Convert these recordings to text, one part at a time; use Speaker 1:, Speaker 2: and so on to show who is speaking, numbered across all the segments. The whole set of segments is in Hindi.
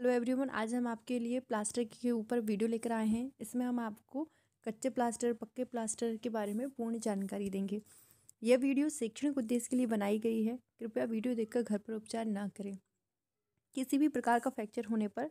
Speaker 1: हेलो एवरीवन आज हम आपके लिए प्लास्टर के ऊपर वीडियो लेकर आए हैं इसमें हम आपको कच्चे प्लास्टर पक्के प्लास्टर के बारे में पूर्ण जानकारी देंगे यह वीडियो शैक्षणिक उद्देश्य के लिए बनाई गई है कृपया वीडियो देखकर घर पर उपचार ना करें किसी भी प्रकार का फ्रैक्चर होने पर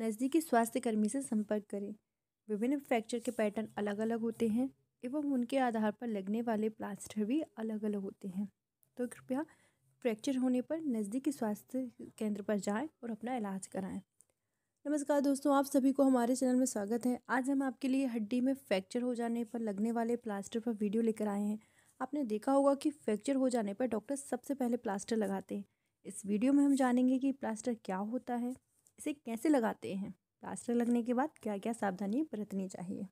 Speaker 1: नज़दीकी स्वास्थ्यकर्मी से संपर्क करें विभिन्न फ्रैक्चर के पैटर्न अलग अलग होते हैं एवं उनके आधार पर लगने वाले प्लास्टर भी अलग अलग होते हैं तो कृपया फ्रैक्चर होने पर नज़दीकी स्वास्थ्य केंद्र पर जाएं और अपना इलाज कराएं नमस्कार दोस्तों आप सभी को हमारे चैनल में स्वागत है आज हम आपके लिए हड्डी में फ्रैक्चर हो जाने पर लगने वाले प्लास्टर पर वीडियो लेकर आए हैं आपने देखा होगा कि फ्रैक्चर हो जाने पर डॉक्टर सबसे पहले प्लास्टर लगाते हैं इस वीडियो में हम जानेंगे कि प्लास्टर क्या होता है इसे कैसे लगाते हैं प्लास्टर लगने के बाद क्या क्या सावधानी बरतनी चाहिए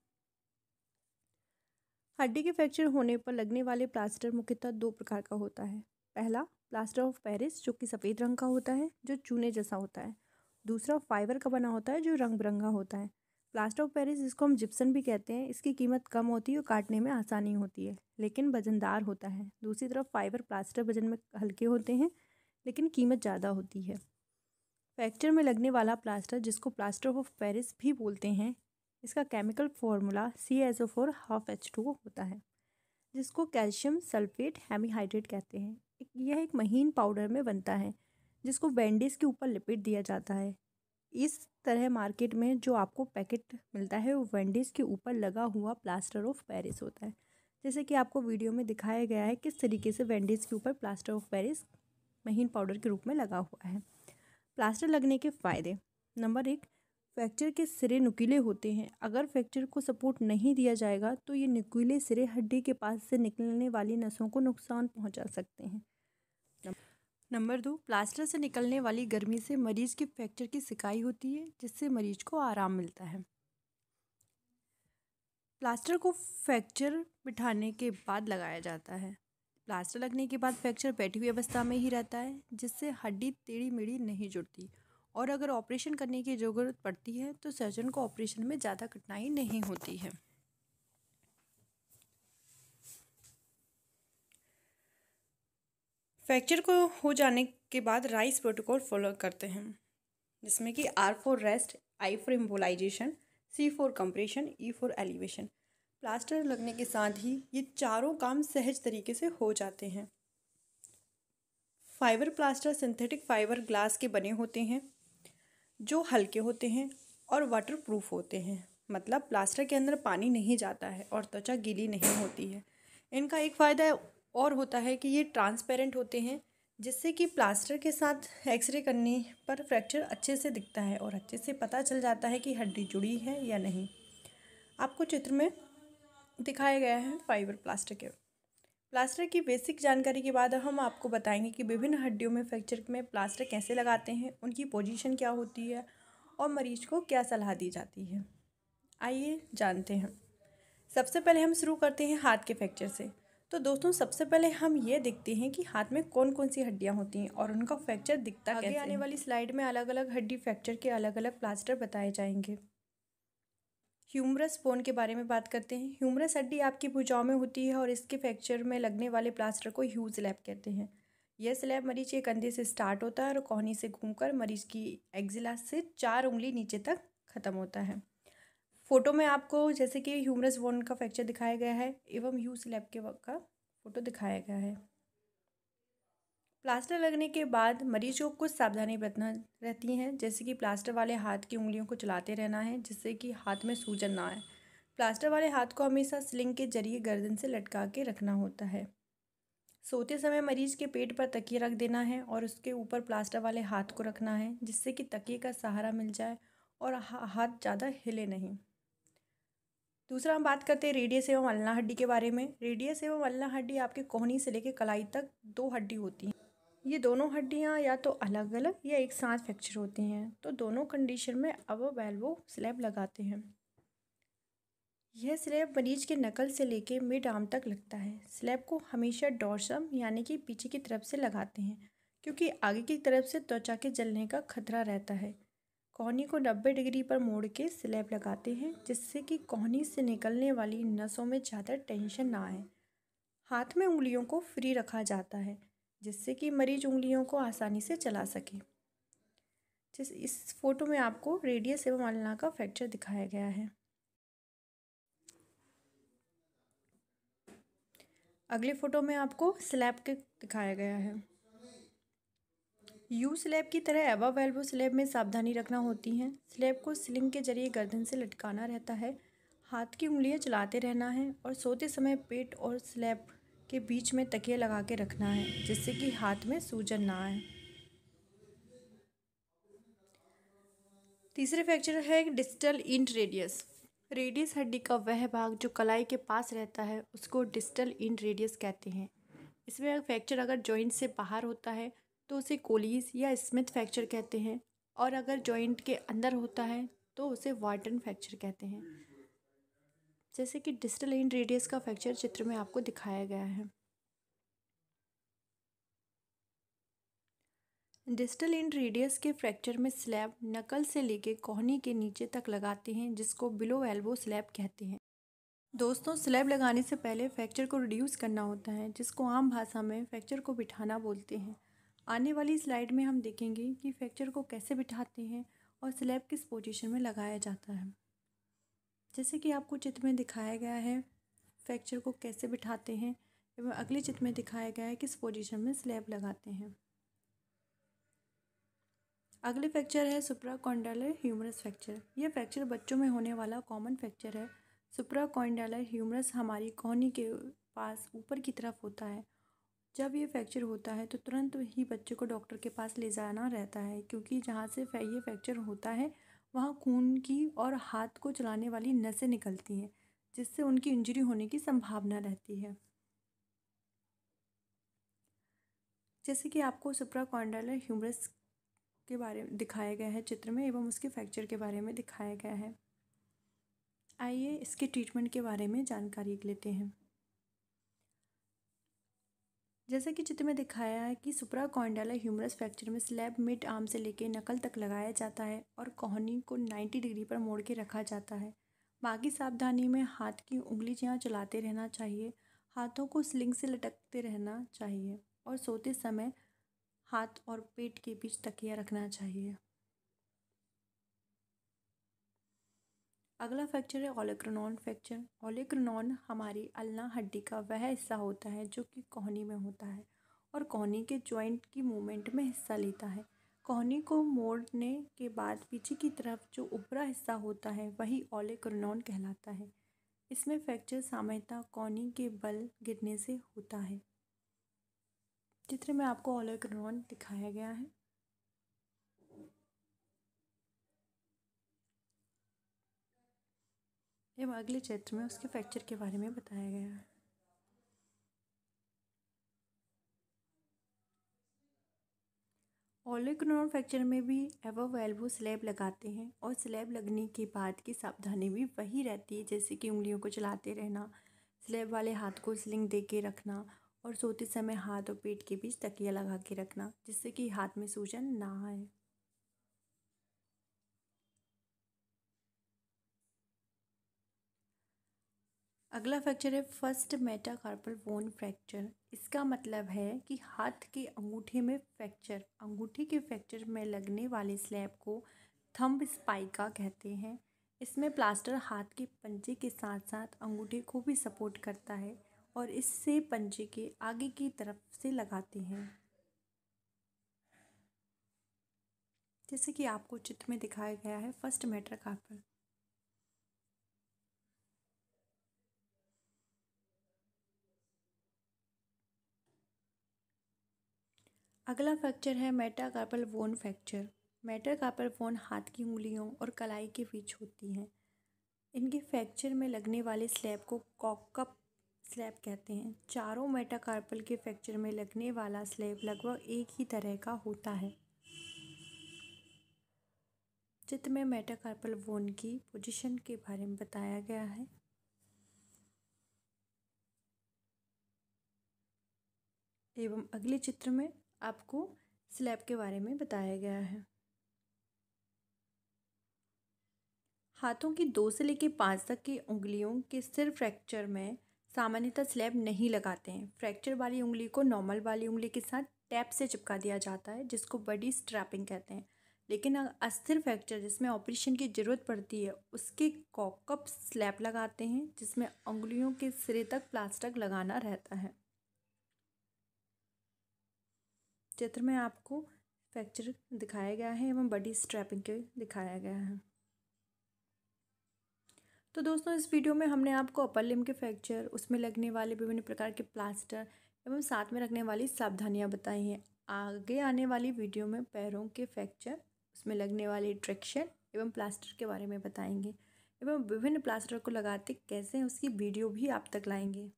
Speaker 1: हड्डी के फ्रैक्चर होने पर लगने वाले प्लास्टर मुख्यतः दो प्रकार का होता है पहला प्लास्टर ऑफ पेरिस जो कि सफ़ेद रंग का होता है जो चूने जैसा होता है दूसरा फाइबर का बना होता है जो रंग बिरंगा होता है प्लास्टर ऑफ पेरिस जिसको हम जिप्सन भी कहते हैं इसकी कीमत कम होती है और काटने में आसानी होती है लेकिन वजनदार होता है दूसरी तरफ फाइबर प्लास्टर वजन में हल्के होते हैं लेकिन कीमत ज़्यादा होती है फ्रैक्चर में लगने वाला प्लास्टर जिसको प्लास्टर ऑफ पेरिस भी बोलते हैं इसका chemical formula C S O four half H two होता है जिसको कैल्शियम सल्फेट हेमीहाइड्रेट कहते हैं यह एक महीन पाउडर में बनता है जिसको बैंडेज के ऊपर लिपट दिया जाता है इस तरह मार्केट में जो आपको पैकेट मिलता है वो बैंडेज के ऊपर लगा हुआ प्लास्टर ऑफ पेरिस होता है जैसे कि आपको वीडियो में दिखाया गया है किस तरीके से बैंडेज के ऊपर प्लास्टर ऑफ पेरिस महीन पाउडर के रूप में लगा हुआ है प्लास्टर लगने के फ़ायदे नंबर एक फ्रैक्चर के सिरे नुकीले होते हैं अगर फ्रैक्चर को सपोर्ट नहीं दिया जाएगा तो ये नुकीले सिरे हड्डी के पास से निकलने वाली नसों को नुकसान पहुंचा सकते हैं नंबर दो प्लास्टर से निकलने वाली गर्मी से मरीज के फ्रैक्चर की सिकाई होती है जिससे मरीज को आराम मिलता है प्लास्टर को फ्रैक्चर बिठाने के बाद लगाया जाता है प्लास्टर लगने के बाद फ्रैक्चर बैठी हुई अवस्था में ही रहता है जिससे हड्डी टेढ़ी मेढ़ी नहीं जुड़ती और अगर ऑपरेशन करने की ज़रूरत पड़ती है तो सर्जन को ऑपरेशन में ज़्यादा कठिनाई नहीं होती है फ्रैक्चर को हो जाने के बाद राइस प्रोटोकॉल फॉलो करते हैं जिसमें कि R for rest I for immobilization C for compression E for elevation plaster लगने के साथ ही ये चारों काम सहज तरीके से हो जाते हैं fibre plaster synthetic fibre glass के बने होते हैं जो हल्के होते हैं और वाटरप्रूफ होते हैं मतलब प्लास्टर के अंदर पानी नहीं जाता है और त्वचा गीली नहीं होती है इनका एक फ़ायदा और होता है कि ये ट्रांसपेरेंट होते हैं जिससे कि प्लास्टर के साथ एक्सरे करने पर फ्रैक्चर अच्छे से दिखता है और अच्छे से पता चल जाता है कि हड्डी जुड़ी है या नहीं आपको चित्र में दिखाया गया है फाइबर प्लास्टर के प्लास्टर की बेसिक जानकारी के बाद हम आपको बताएंगे कि विभिन्न हड्डियों में फ्रैक्चर में प्लास्टर कैसे लगाते हैं उनकी पोजीशन क्या होती है और मरीज को क्या सलाह दी जाती है आइए जानते हैं सबसे पहले हम शुरू करते हैं हाथ के फ्रैक्चर से तो दोस्तों सबसे पहले हम ये देखते हैं कि हाथ में कौन कौन सी हड्डियाँ होती हैं और उनका फ्रैक्चर दिखता है आने वाली स्लाइड में अलग अलग हड्डी फ्रैक्चर के अलग अलग प्लास्टर बताए जाएंगे ह्यूमरस बोन के बारे में बात करते हैं ह्यूमरस हड्डी आपकी भुजाओं में होती है और इसके फ्रैक्चर में लगने वाले प्लास्टर को ह्यू स्लैब कहते हैं यह स्लैब मरीज के कंधे से स्टार्ट होता है और कोहनी से घूमकर मरीज की एक्जिला से चार उंगली नीचे तक ख़त्म होता है फ़ोटो में आपको जैसे कि ह्यूमरस बोन का फ्रैक्चर दिखाया गया है एवं ह्यू स्लैब के का फ़ोटो दिखाया गया है प्लास्टर लगने के बाद मरीज को कुछ सावधानी बरतना रहती हैं जैसे कि प्लास्टर वाले हाथ की उंगलियों को चलाते रहना है जिससे कि हाथ में सूजन ना आए प्लास्टर वाले हाथ को हमेशा स्लिंग के जरिए गर्दन से लटका के रखना होता है सोते समय मरीज के पेट पर तकिए रख देना है और उसके ऊपर प्लास्टर वाले हाथ को रखना है जिससे कि तकिए का सहारा मिल जाए और हाथ ज़्यादा हिले नहीं दूसरा हम बात करते हैं रेडियस एवं अल्ला हड्डी के बारे में रेडियस एवं अल्ला हड्डी आपके कोहनी से लेकर कलाई तक दो हड्डी होती हैं ये दोनों हड्डियाँ या तो अलग अलग या एक साथ फ्रैक्चर होती हैं तो दोनों कंडीशन में अब एल्बो स्लैब लगाते हैं यह स्लैब मरीज के नकल से लेके मिड आर्म तक लगता है स्लैब को हमेशा डोर्सम यानी कि पीछे की तरफ से लगाते हैं क्योंकि आगे की तरफ से त्वचा के जलने का खतरा रहता है कोहनी को 90 डिग्री पर मोड़ के स्लैब लगाते हैं जिससे कि कोहनी से निकलने वाली नसों में ज़्यादा टेंशन ना आए हाथ में उंगलियों को फ्री रखा जाता है जिससे कि मरीज उंगलियों को आसानी से चला सके जिस इस फोटो में आपको रेडियस एवं अलना का फ्रैक्चर दिखाया गया है अगले फोटो में आपको स्लैब के दिखाया गया है यू स्लैब की तरह एवा वेल्बो स्लैब में सावधानी रखना होती है स्लैब को स्लिंग के जरिए गर्दन से लटकाना रहता है हाथ की उंगलियां चलाते रहना है और सोते समय पेट और स्लैब के बीच में तकिया लगा के रखना है जिससे कि हाथ में सूजन ना आए तीसरे फ्रैक्चर है डिस्टल इंट रेडियस रेडियस हड्डी का वह भाग जो कलाई के पास रहता है उसको डिस्टल इंट रेडियस कहते हैं इसमें फ्रैक्चर अगर जॉइंट से बाहर होता है तो उसे कोलीस या स्मिथ फ्रैक्चर कहते हैं और अगर जॉइंट के अंदर होता है तो उसे वार्टन फ्रैक्चर कहते हैं जैसे कि डिस्टल इंड रेडियस का फ्रैक्चर चित्र में आपको दिखाया गया है डिस्टल इंड रेडियस के फ्रैक्चर में स्लैब नकल से लेके कोहनी के नीचे तक लगाते हैं जिसको बिलो एल्बो स्लैब कहते हैं दोस्तों स्लैब लगाने से पहले फ्रैक्चर को रिड्यूस करना होता है जिसको आम भाषा में फ्रैक्चर को बिठाना बोलते हैं आने वाली स्लाइड में हम देखेंगे कि फ्रैक्चर को कैसे बिठाते हैं और स्लैब किस पोजीशन में लगाया जाता है जैसे कि आपको चित्र में दिखाया गया है फ्रैक्चर को कैसे बिठाते हैं एवं अगले चित्र में दिखाया गया है किस पोजीशन में स्लैब लगाते हैं अगले फ्रैक्चर है सुप्राकॉन्डालर ह्यूमरस फ्रैक्चर यह फ्रैक्चर बच्चों में होने वाला कॉमन फ्रैक्चर है सुप्राकॉन्डालर ह्यूमरस हमारी कोहनी के पास ऊपर की तरफ होता है जब ये फ्रैक्चर होता है तो तुरंत ही बच्चे को डॉक्टर के पास ले जाना रहता है क्योंकि जहाँ से ये फ्रैक्चर होता है वहाँ खून की और हाथ को चलाने वाली नसें निकलती हैं जिससे उनकी इंजरी होने की संभावना रहती है जैसे कि आपको सुप्राकॉन्डलर ह्यूमरस के बारे में दिखाया गया है चित्र में एवं उसके फ्रैक्चर के बारे में दिखाया गया है आइए इसके ट्रीटमेंट के बारे में जानकारी लेते हैं जैसा कि चित्र में दिखाया है कि सुपरा कॉन्डाला ह्यूमरस फ्रैक्चर में स्लैब मिड आर्म से लेकर नकल तक लगाया जाता है और कोहनी को 90 डिग्री पर मोड़ के रखा जाता है बाकी सावधानी में हाथ की उंगली जहाँ चलाते रहना चाहिए हाथों को स्लिंग से लटकते रहना चाहिए और सोते समय हाथ और पेट के बीच तकिया रखना चाहिए अगला फ्रैक्चर है ओलेक्रोनॉन फ्रैक्चर ओलेक्रोनॉन हमारी अल्ला हड्डी का वह हिस्सा होता है जो कि कोहनी में होता है और कोहनी के जॉइंट की मूवमेंट में हिस्सा लेता है कोहनी को मोड़ने के बाद पीछे की तरफ जो ऊपरा हिस्सा होता है वही ओलेक्रोनॉन कहलाता है इसमें फ्रैक्चर सामान्यतः कोहनी के बल गिरने से होता है चित्र में आपको ओलेक्रोनॉन दिखाया गया है एवं अगले चैप्टर में उसके फ्रैक्चर के बारे में बताया गया है ओलिकनोर फ्रैक्चर में भी एवोवेल वो स्लैब लगाते हैं और स्लैब लगने के बाद की सावधानी भी वही रहती है जैसे कि उंगलियों को चलाते रहना स्लैब वाले हाथ को स्लिंग दे के रखना और सोते समय हाथ और पेट के बीच तकिया लगा के रखना जिससे कि हाथ में सूजन ना आए अगला फ्रैक्चर है फर्स्ट मेटाकार्पल बोन फ्रैक्चर इसका मतलब है कि हाथ के अंगूठे में फ्रैक्चर अंगूठे के फ्रैक्चर में लगने वाले स्लैब को थंब स्पाइका कहते हैं इसमें प्लास्टर हाथ के पंजे के साथ साथ अंगूठे को भी सपोर्ट करता है और इससे पंजे के आगे की तरफ से लगाते हैं जैसे कि आपको चित्र में दिखाया गया है फर्स्ट मेटर कार्पल अगला फ्रैक्चर है carpal bone fracture carpal bone हाथ की उंगलियों और कलाई के बीच होती हैं इनके फ्रैक्चर में लगने वाले स्लैब को कॉकअप स्लैब कहते हैं चारों मेटाकार्पल के फ्रैक्चर में लगने वाला स्लैब लगभग एक ही तरह का होता है चित्र में मेटाकार्पल वोन की पोजीशन के बारे में बताया गया है एवं अगले चित्र में आपको स्लैब के बारे में बताया गया है हाथों की दो से लेकर पाँच तक की उंगलियों के सिर फ्रैक्चर में सामान्यतः स्लैब नहीं लगाते हैं फ्रैक्चर वाली उंगली को नॉर्मल वाली उंगली के साथ टैप से चिपका दिया जाता है जिसको बडी स्ट्रैपिंग कहते हैं लेकिन अस्थिर फ्रैक्चर जिसमें ऑपरेशन की ज़रूरत पड़ती है उसके कॉकअप स्लैब लगाते हैं जिसमें उंगलियों के सिरे तक प्लास्टिक लगाना रहता है चित्र में आपको फ्रैक्चर दिखाया गया है एवं बडी स्ट्रैपिंग के दिखाया गया है तो दोस्तों इस वीडियो में हमने आपको अपर लिम के फ्रैक्चर उसमें लगने वाले विभिन्न प्रकार के प्लास्टर एवं साथ में रखने वाली सावधानियां बताई हैं आगे आने वाली वीडियो में पैरों के फ्रैक्चर उसमें लगने वाले ट्रैक्शन एवं प्लास्टर के बारे में बताएंगे एवं विभिन्न प्लास्टर को लगाते कैसे उसकी वीडियो भी आप तक लाएंगे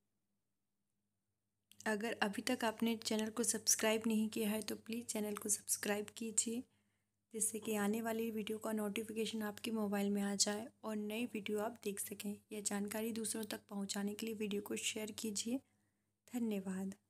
Speaker 1: अगर अभी तक आपने चैनल को सब्सक्राइब नहीं किया है तो प्लीज़ चैनल को सब्सक्राइब कीजिए जिससे कि आने वाली वीडियो का नोटिफिकेशन आपके मोबाइल में आ जाए और नई वीडियो आप देख सकें यह जानकारी दूसरों तक पहुंचाने के लिए वीडियो को शेयर कीजिए धन्यवाद